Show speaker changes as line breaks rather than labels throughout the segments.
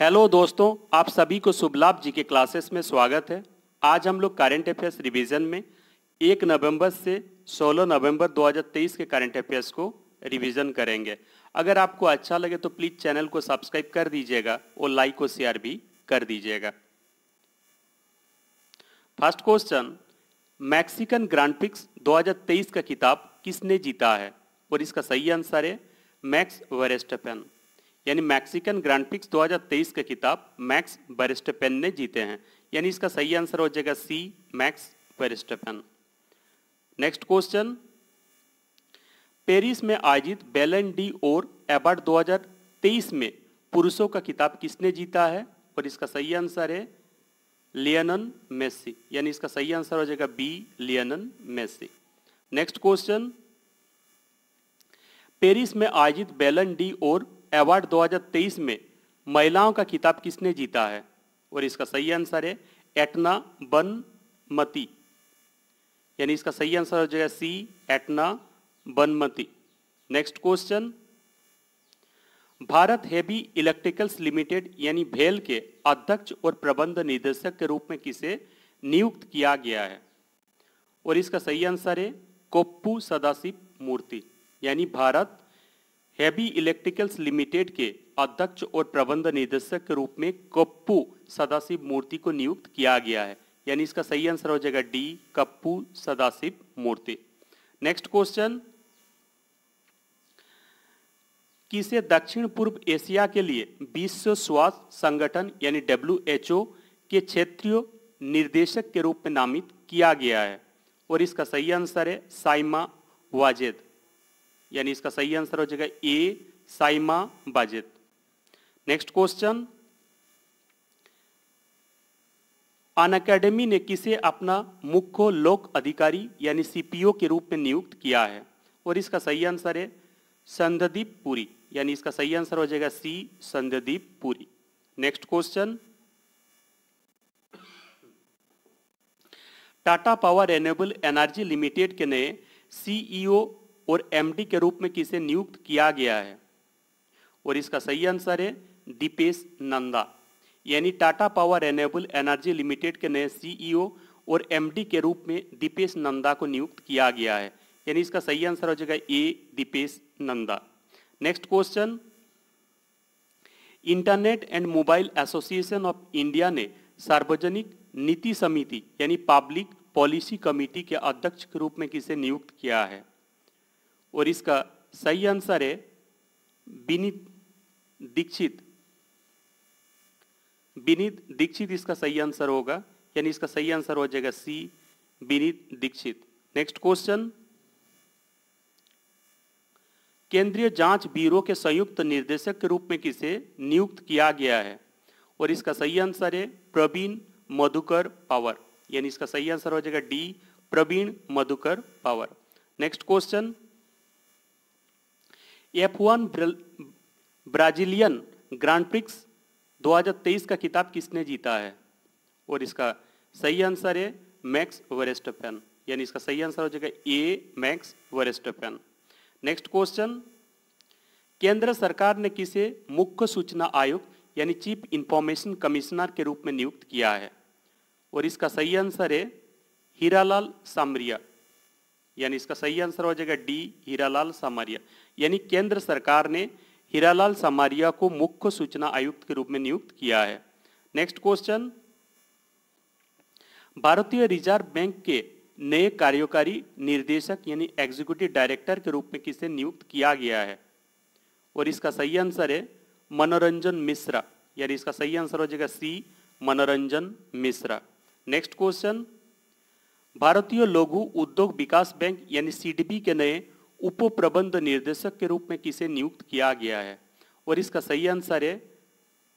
hello दोस्तों आप सभी को शुभलाभ जी के क्लासेस में स्वागत है आज हम लोग करंट अफेयर्स रिवीजन में एक नवंबर से 16 नवंबर 2023 के करंट अफेयर्स को रिवीजन करेंगे अगर आपको अच्छा लगे तो प्लीज़ चैनल को सब्सक्राइब कर दीजिएगा और लाइक और शेयर भी कर दीजिएगा first question Mexican grand prix 2023 का किताब किसने जीता है और इसका सही आंसर है मैक्स वेरेस्टफेन यानी मैक्सिकन ग्रांड पिक्स 2023 का किताब मैक्स बेरिस्टपेन ने जीते हैं यानी इसका सही आंसर हो जाएगा C Max Verstappen next question Paris में आयोजित बेलन डी और एबार्ड 2023 में पुरुषों का किताब किसने जीता है और इसका सही आंसर है लियनन मेसी यानी इसका सही आंसर हो जाएगा B Lionel Messi next question Paris में आयोजित बेलन डी और अवार्ड 2023 में महिलाओं का किताब किसने जीता है और इसका सही आंसर है एटना बन मती यानी इसका सही आंसर हो जाएगा सी एटना बनमती next question Bharat heavy electricals limited यानी भेल के अध्यक्ष और प्रबंध निदेशक के रूप में किसे नियुक्त किया गया है और इसका सही आंसर है कोप्पू सदाशिव मूर्ति यानी भारत हैवी इलेक्ट्रिकल्स लिमिटेड के अध्यक्ष और प्रबंध निदेशक के रूप में कप्पू सदाशिव मूर्ति को नियुक्त किया गया है यानी इसका सही आंसर हो जाएगा D Kappu Sadashiv Murthy next question किसे दक्षिण पूर्व एशिया के लिए विश्व स्वास्थ्य संगठन यानी डब्ल्यू के क्षेत्रीय निर्देशक के रूप में नामित किया गया है और इसका सही आंसर है साइमा वाजेद यानी इसका सही आंसर हो जाएगा A Saima Wazed next question Unacademy ने किसे अपना मुख्य लोक अधिकारी यानी सीपीओ के रूप में नियुक्त किया है और इसका सही आंसर है संदीप पुरी यानी इसका सही आंसर हो जाएगा C Sandeep Puri next question Tata power enable energy limited के नए सीईओ और एमडी के रूप में किसे नियुक्त किया गया है और इसका सही आंसर है दीपेश नंदा यानी Tata power enable energy limited के नए सीईओ e और एमडी के रूप में दीपेश नंदा को नियुक्त किया गया है यानी इसका सही आंसर हो जाएगा A Dipesh Nanda next question internet and mobile association of India ने सार्वजनिक नीति समिति यानी पब्लिक पॉलिसी कमेटी के अध्यक्ष के रूप में किसे नियुक्त किया है और इसका सही आंसर है विनीत दीक्षित विनीत दीक्षित इसका सही आंसर होगा यानी इसका सही आंसर हो जाएगा C Vineet Dikshit next question केंद्रीय जांच ब्यूरो के संयुक्त निर्देशक के रूप में किसे नियुक्त किया गया है और इसका सही आंसर है प्रवीण मधुकर पावर यानी इसका सही आंसर हो जाएगा D Praveen Madhukar Pawar next question F one Brazilian grand prix 2023 का किताब किसने जीता है और इसका सही आंसर है मैक्स वेरेस्टफेन यानी इसका सही आंसर हो जाएगा A Max Verstappen next question केंद्र सरकार ने किसे मुख्य सूचना आयुक्त यानी चीफ इंफॉर्मेशन कमिश्नर के रूप में नियुक्त किया है और इसका सही आंसर है हीरालाल सामरिया यानी इसका सही आंसर हो जाएगा डी हीरालाल सामारिया यानी केंद्र सरकार ने हीरालाल सामारिया को मुख्य सूचना आयुक्त के रूप में नियुक्त किया है नेक्स्ट क्वेश्चन भारतीय रिजर्व बैंक के नए कार्यकारी निर्देशक यानी एग्जीक्यूटिव डायरेक्टर के रूप में किसे नियुक्त किया गया है और इसका सही आंसर है मनोरंजन मिश्रा यानी इसका सही आंसर हो जाएगा सी मनोरंजन मिश्रा नेक्स्ट क्वेश्चन भारतीय लघु उद्योग विकास बैंक यानी सीडीबी के नए उप प्रबंध निर्देशक के रूप में किसे नियुक्त किया गया है और इसका सही आंसर है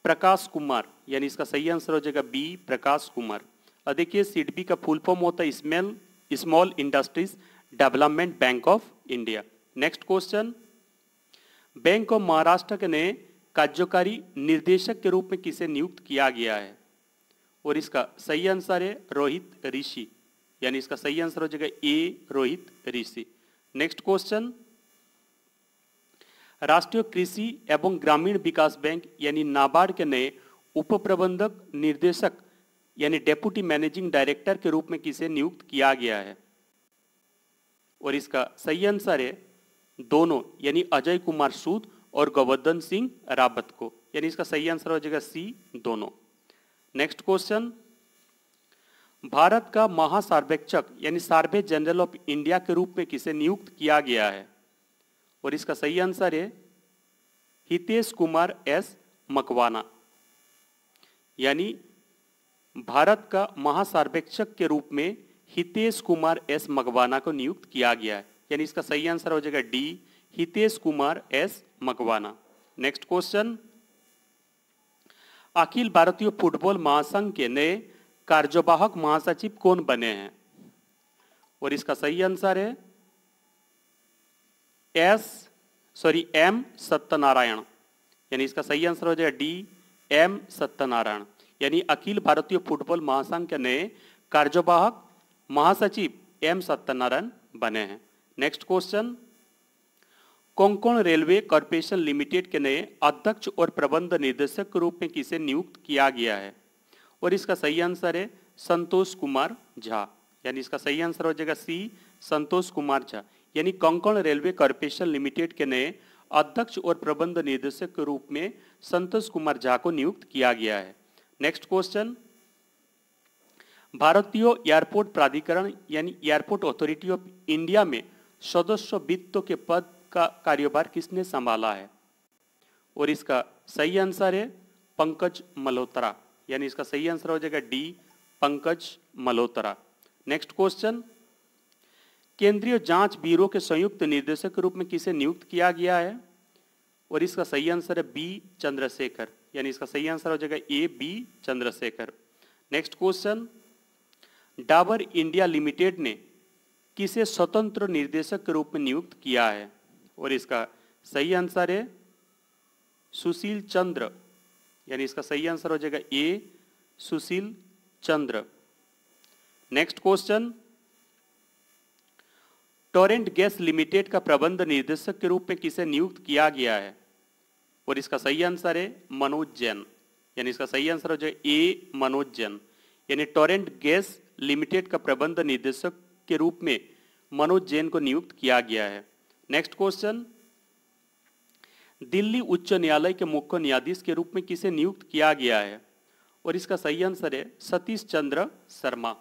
प्रकाश कुमार यानी इसका सही आंसर हो जाएगा बी प्रकाश कुमार और देखिए सीडीबी का फुल फॉर्म होता है smell small industries development bank of India next question bank of Maharashtra के नए कार्यकारी निर्देशक के रूप में किसे नियुक्त किया गया है और इसका सही आंसर है रोहित ऋषि यानी इसका सही आंसर हो जाएगा A Rohit Rishi next question राष्ट्रीय कृषि एवं ग्रामीण विकास बैंक यानी नाबार्ड के नए उप प्रबंधक निर्देशक यानी डेप्यूटी मैनेजिंग डायरेक्टर के रूप में किसे नियुक्त किया गया है और इसका सही आंसर है दोनों यानी अजय कुमार सूद और गोवर्धन सिंह रावत को यानी इसका सही आंसर हो जाएगा सी दोनों नेक्स्ट क्वेश्चन भारत का महासार्वेक्षक यानी सार्वे जनरल ऑफ इंडिया के रूप में किसे नियुक्त किया गया है और इसका सही आंसर है हितेश कुमार एस मकवाना यानी भारत का महासार्वेक्षक के रूप में हितेश कुमार एस मकवाना को नियुक्त किया गया है यानी इसका सही आंसर हो जाएगा D Hitesh Kumar S Makwana next question अखिल भारतीय फुटबॉल महासंघ के नए कार्यवाहक महासचिव कौन बने हैं और इसका सही आंसर है एस सॉरी एम सत्यनारायण यानी इसका सही आंसर हो जाएगा डी एम सत्यनारायण यानी अखिल भारतीय फुटबॉल महासंघ के नए कार्यवाहक महासचिव एम सत्यनारायण बने हैं next question Konkan railway corporation limited के नए अध्यक्ष और प्रबंध निदेशक के रूप में किसे नियुक्त किया गया है और इसका सही आंसर है संतोष कुमार झा यानी इसका सही आंसर हो जाएगा सी संतोष कुमार झा यानी कंकण रेलवे कॉरपोरेशन लिमिटेड के नए अध्यक्ष और प्रबंध निदेशक के रूप में संतोष कुमार झा को नियुक्त किया गया है नेक्स्ट क्वेश्चन भारतीय एयरपोर्ट प्राधिकरण यानी एयरपोर्ट अथॉरिटी ऑफ इंडिया में सदस्य वित्त के पद का कार्यभार किसने संभाला है और इसका सही आंसर है पंकज मल्होत्रा यानी इसका सही आंसर हो जाएगा D Pankaj Malhotra next question केंद्रीय जांच ब्यूरो के संयुक्त निदेशक के रूप में किसे नियुक्त किया गया है और इसका सही आंसर है बी चंद्रशेखर यानी इसका सही आंसर हो जाएगा A B Chandrashekhar next question Dabur India limited ने किसे स्वतंत्र निर्देशक के रूप में नियुक्त किया है और इसका सही आंसर है सुशील चंद्र यानी इसका सही आंसर हो जाएगा A Sushil Chandra next question Torrent gas limited का प्रबंध निर्देशक के रूप में किसे नियुक्त किया गया है और इसका सही आंसर है मनोज जैन यानी इसका सही आंसर हो जाएगा ए मनोज जैन यानी टोरेंट गैस लिमिटेड का प्रबंध निर्देशक के रूप में मनोज जैन को नियुक्त किया गया है नेक्स्ट क्वेश्चन दिल्ली उच्च न्यायालय के मुख्य न्यायाधीश के रूप में किसे नियुक्त किया गया है और इसका सही आंसर है सतीश चंद्र शर्मा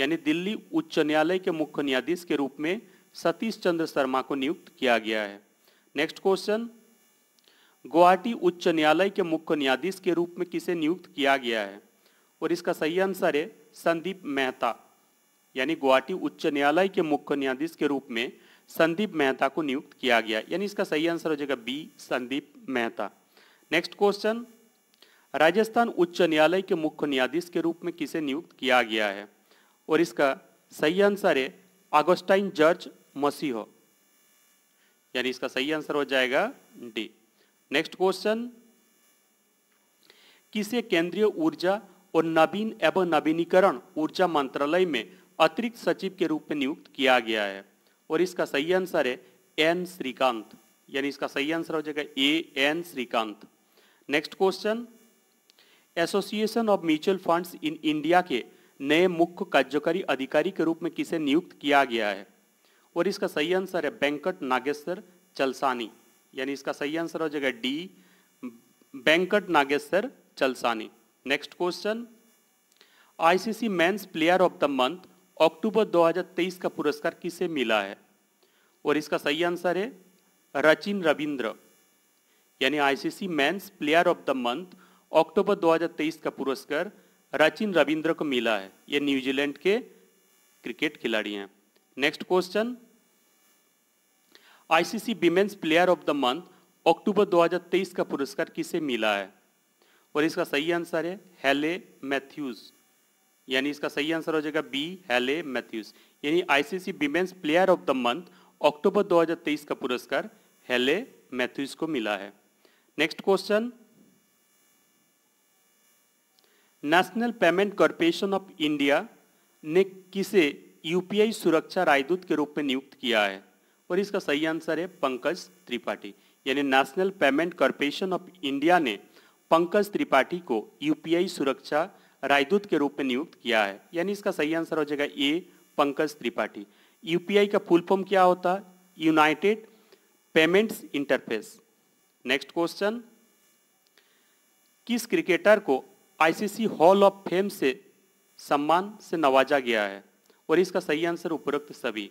यानी दिल्ली उच्च न्यायालय के मुख्य न्यायाधीश के रूप में सतीश चंद्र शर्मा को नियुक्त किया गया है नेक्स्ट क्वेश्चन गुवाहाटी उच्च न्यायालय के मुख्य न्यायाधीश के रूप में किसे नियुक्त किया गया है और इसका सही आंसर है संदीप मेहता यानी गुवाहाटी उच्च न्यायालय के मुख्य न्यायाधीश के रूप में संदीप मेहता को नियुक्त किया गया यानी इसका सही आंसर हो जाएगा B Sandeep Mehta next question Rajasthan उच्च न्यायालय के मुख्य न्यायाधीश के रूप में किसे नियुक्त किया गया है और इसका सही आंसर है ऑगस्टाइन जर्ज मसीहो यानी इसका सही आंसर हो जाएगा डी नेक्स्ट क्वेश्चन किसे केंद्रीय ऊर्जा और नवीन एवं नवीनीकरण ऊर्जा मंत्रालय में अतिरिक्त सचिव के रूप में नियुक्त किया गया है और इसका सही आंसर है एन श्रीकांत यानी इसका सही आंसर हो जाएगा A N Srikanth next question association of mutual funds in India के नए मुख्य कार्यकारी अधिकारी के रूप में किसे नियुक्त किया गया है और इसका सही आंसर है बैंकट नागेश्वर चलसानी यानी इसका सही आंसर हो जाएगा D Venkat Nageswara Chalasani next question ICC men's player of the month October 2023 का पुरस्कार किसे मिला है और इसका सही आंसर है रचिन रविंद्र यानी ICC men's player of the month October 2023 का पुरस्कार रचिन रविंद्र को मिला है ये न्यूजीलैंड के क्रिकेट खिलाड़ी हैं next question ICC women's player of the month October 2023 का पुरस्कार किसे मिला है और इसका सही आंसर है हेले मैथ्यूज़ यानी इसका सही आंसर हो जाएगा बी हेले मैथ्यूज यानी ICC women's player of the month October 2023 का पुरस्कार हेले मैथ्यूज को मिला है next question national payment corporation of India ने किसे यूपीआई सुरक्षा राजदूत के रूप में नियुक्त किया है और इसका सही आंसर है पंकज त्रिपाठी यानी national payment corporation of India ने पंकज त्रिपाठी को यूपीआई सुरक्षा रायदूत के रूप में नियुक्त किया है यानी इसका सही आंसर हो जाएगा ए पंकज त्रिपाठी यूपीआई का फुल फॉर्म क्या होता है united payments interface next question किस क्रिकेटर को आईसीसी हॉल ऑफ फेम से सम्मान से नवाजा गया है और इसका सही आंसर उपरोक्त सभी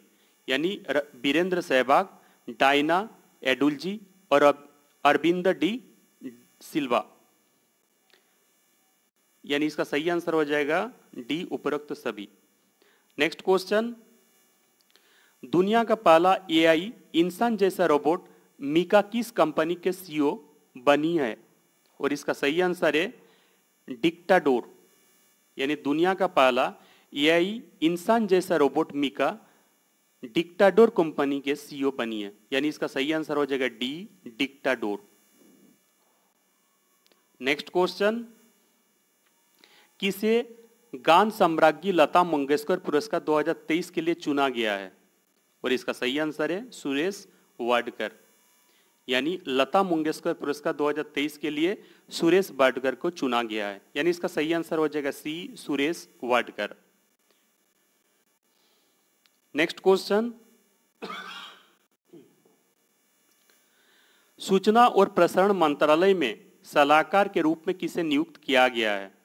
यानी बीरेंद्र सहवाग डायना एडुलजी और अरविंद डी सिल्वा यानी इसका सही आंसर हो जाएगा डी उपरोक्त सभी नेक्स्ट क्वेश्चन दुनिया का पहला एआई इंसान जैसा रोबोट मीका किस कंपनी के सीईओ e बनी है और इसका सही आंसर है डिक्टाडोर यानी दुनिया का पहला एआई इंसान जैसा रोबोट मीका डिक्टाडोर कंपनी के सीईओ e बनी है यानी इसका सही आंसर हो जाएगा डी डिक्टाडोर नेक्स्ट क्वेश्चन किसे गान साम्राज्ञी लता मंगेशकर पुरस्कार 2023 के लिए चुना गया है और इसका सही आंसर है सुरेश वाडकर यानी लता मंगेशकर पुरस्कार 2023 के लिए सुरेश वाडकर को चुना गया है यानी इसका सही आंसर हो जाएगा C Suresh Wadkar next question सूचना और प्रसारण मंत्रालय में सलाहकार के रूप में किसे नियुक्त किया गया है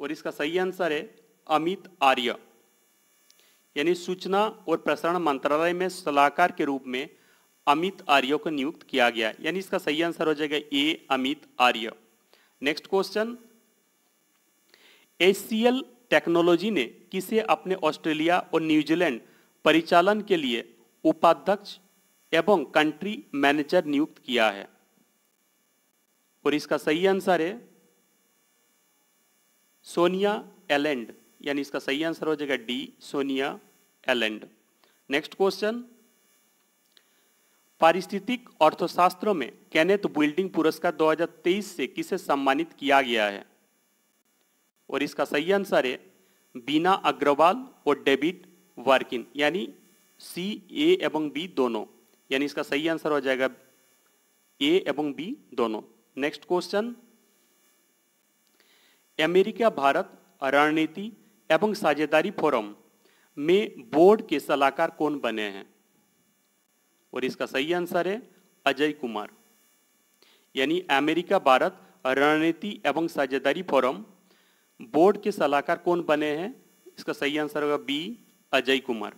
और इसका सही आंसर है अमित आर्य यानी सूचना और प्रसारण मंत्रालय में सलाहकार के रूप में अमित आर्य को नियुक्त किया गया यानी इसका सही आंसर हो जाएगा A Amit Arya next question ACL technology ने किसे अपने ऑस्ट्रेलिया और न्यूजीलैंड परिचालन के लिए उपाध्यक्ष एवं कंट्री मैनेजर नियुक्त किया है और इसका सही आंसर है सोनिया एलेंड यानी इसका सही आंसर हो जाएगा डी सोनिया एलेंड नेक्स्ट क्वेश्चन पारिस्थितिक अर्थशास्त्रों में कैनेथ बिल्डिंग पुरस्कार 2023 से किसे सम्मानित किया गया है और इसका सही आंसर है बीना अग्रवाल और डेविड वार्किन यानी सी ए एवं बी दोनों यानी इसका सही आंसर हो जाएगा ए एवं बी दोनों नेक्स्ट क्वेश्चन अमेरिका भारत रणनीति एवं साझेदारी फोरम में बोर्ड के सलाहकार कौन बने हैं और इसका सही आंसर है अजय कुमार यानी अमेरिका भारत रणनीति एवं साझेदारी फोरम बोर्ड के सलाहकार कौन बने हैं इसका सही आंसर होगा B Ajay Kumar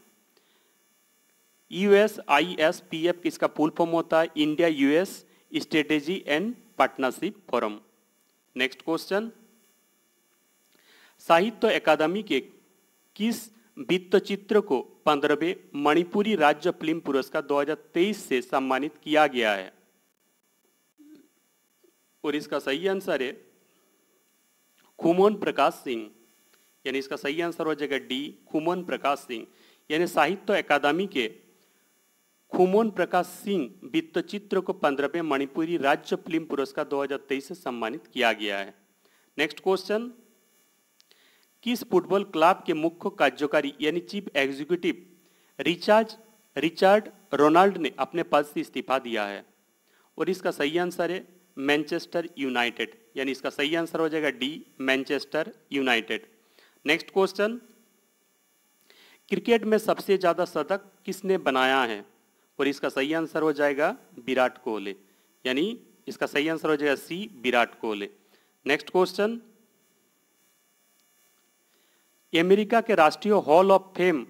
US I S P F इसका फुल फॉर्म होता है India US strategy and partnership forum next question Sahitya Akademi के किस वित्त चित्र को पंद्रहवें मणिपुरी राज्य फिल्म पुरस्कार 2023 से सम्मानित किया गया है और इसका सही आंसर है खुमोन प्रकाश सिंह यानी इसका सही आंसर हो जाएगा डी खुमोन प्रकाश सिंह यानी साहित्य अकादमी के खुमोन प्रकाश सिंह वित्त चित्र को पंद्रहवें मणिपुरी राज्य फिल्म पुरस्कार 2023 से सम्मानित किया गया है नेक्स्ट क्वेश्चन किस फुटबॉल क्लब के मुख्य कार्यकारी यानी chief executive recharge Richard Ronald ने अपने पद से इस्तीफा दिया है और इसका सही आंसर है मैनचेस्टर यूनाइटेड यानी इसका सही आंसर हो जाएगा D Manchester United next question cricket में सबसे ज़्यादा शतक किसने बनाया है और इसका सही आंसर हो जाएगा विराट कोहली यानी इसका सही आंसर हो जाएगा C Virat Kohli next question America के राष्ट्रीय हॉल ऑफ फेम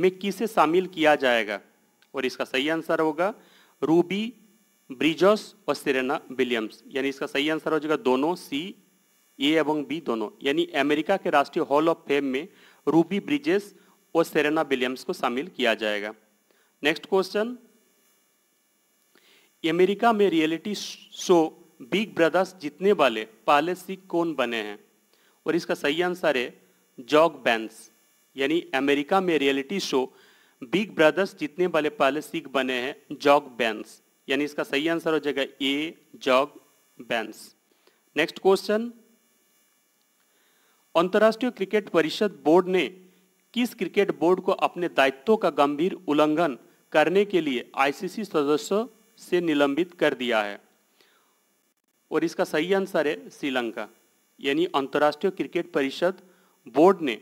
में किसे शामिल किया जाएगा और इसका सही आंसर होगा रूबी ब्रिजोस और सेरेना विलियम्स यानी इसका सही आंसर हो जाएगा दोनों सी ए एवं बी दोनों यानी अमेरिका के राष्ट्रीय हॉल ऑफ फेम में रूबी ब्रिजेस और सेरेना विलियम्स को शामिल किया जाएगा नेक्स्ट क्वेश्चन अमेरिका में रियलिटी शो बिग ब्रदर्स जीतने वाले पहले सिख कौन बने हैं और इसका सही आंसर है जॉग बैंस यानी अमेरिका में रियलिटी शो बिग ब्रदर्स जीतने वाले पहले सिख बने हैं जॉग बैंस यानी इसका सही आंसर हो जाएगा ए जॉग बैंस नेक्स्ट क्वेश्चन अंतर्राष्ट्रीय क्रिकेट परिषद बोर्ड ने किस क्रिकेट बोर्ड को अपने दायित्वों का गंभीर उल्लंघन करने के लिए आईसीसी सदस्यों से निलंबित कर दिया है और इसका सही आंसर है श्रीलंका यानी अंतर्राष्ट्रीय क्रिकेट परिषद बोर्ड ने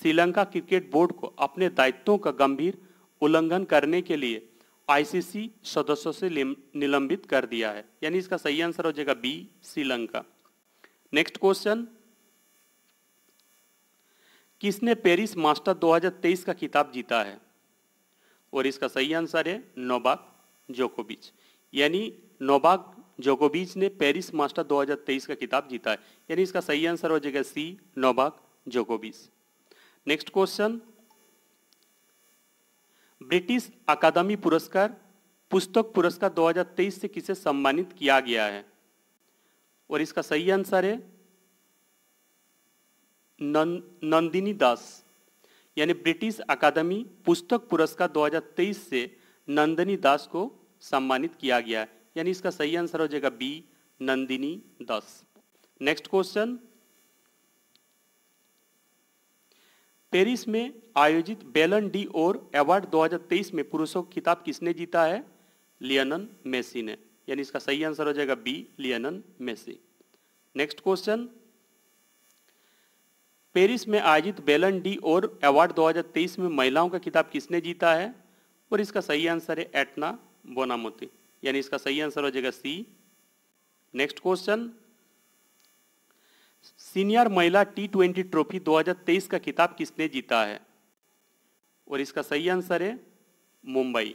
श्रीलंका क्रिकेट बोर्ड को अपने दायित्वों का गंभीर उल्लंघन करने के लिए आईसीसी सदस्यों से निलंबित कर दिया है यानी इसका सही आंसर हो जाएगा बी श्रीलंका नेक्स्ट क्वेश्चन किसने पेरिस मास्टर 2023 का खिताब जीता है और इसका सही आंसर है नोबाक जोकोबिच यानी नोबाक जोकोबिच ने पेरिस मास्टर 2023 का खिताब जीता है यानी इसका सही आंसर हो जाएगा सी नोबाक जोकोबिस नेक्स्ट क्वेश्चन ब्रिटिश अकादमी पुरस्कार पुस्तक पुरस्कार 2023 से किसे सम्मानित किया गया है और इसका सही आंसर है नंदिनी दास यानी ब्रिटिश अकादमी पुस्तक पुरस्कार 2023 से नंदिनी दास को सम्मानित किया गया है यानी इसका सही आंसर हो जाएगा B Nandini Das next question Paris में आयोजित बेलन डी ओर अवार्ड 2023 में पुरुषों की किताब किसने जीता है लियनन मेसी ने यानी इसका सही आंसर हो जाएगा B Lionel Messi next question Paris में आयोजित बेलन डी ओर अवार्ड 2023 में महिलाओं का किताब किसने जीता है और इसका सही आंसर है एटना बोनामोती यानी इसका सही आंसर हो जाएगा सी नेक्स्ट क्वेश्चन सीनियर महिला टी ट्वेंटी ट्रॉफी 2023 का खिताब किसने जीता है और इसका सही आंसर है मुंबई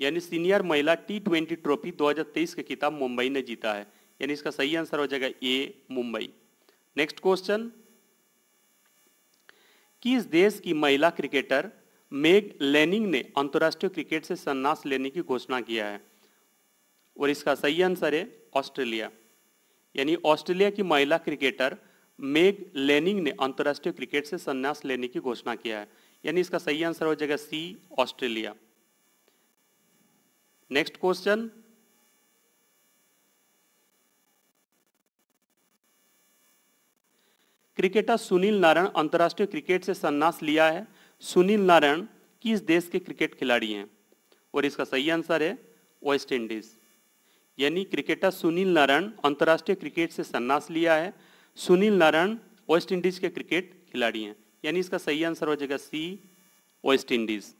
यानी सीनियर महिला टी ट्वेंटी ट्रॉफी 2023 का खिताब मुंबई ने जीता है यानी इसका सही आंसर हो जाएगा ए मुंबई नेक्स्ट क्वेश्चन किस देश की महिला क्रिकेटर मेग लेनिंग ने अंतर्राष्ट्रीय क्रिकेट से संन्यास लेने की घोषणा किया है और इसका सही आंसर है ऑस्ट्रेलिया यानी ऑस्ट्रेलिया की महिला क्रिकेटर मेग लेनिंग ने अंतर्राष्ट्रीय क्रिकेट से संन्यास लेने की घोषणा किया है यानी इसका सही आंसर हो जाएगा C Australia next question cricketer Sunil Narayan अंतर्राष्ट्रीय क्रिकेट से संन्यास लिया है सुनील नारायण किस देश के क्रिकेट खिलाड़ी हैं और इसका सही आंसर है वेस्ट इंडीज यानी क्रिकेटर सुनील नारायण अंतर्राष्ट्रीय क्रिकेट से सन्यास लिया है सुनील नारायण वेस्ट इंडीज़ के क्रिकेट खिलाड़ी हैं यानी इसका सही आंसर हो जाएगा सी वेस्ट इंडीज़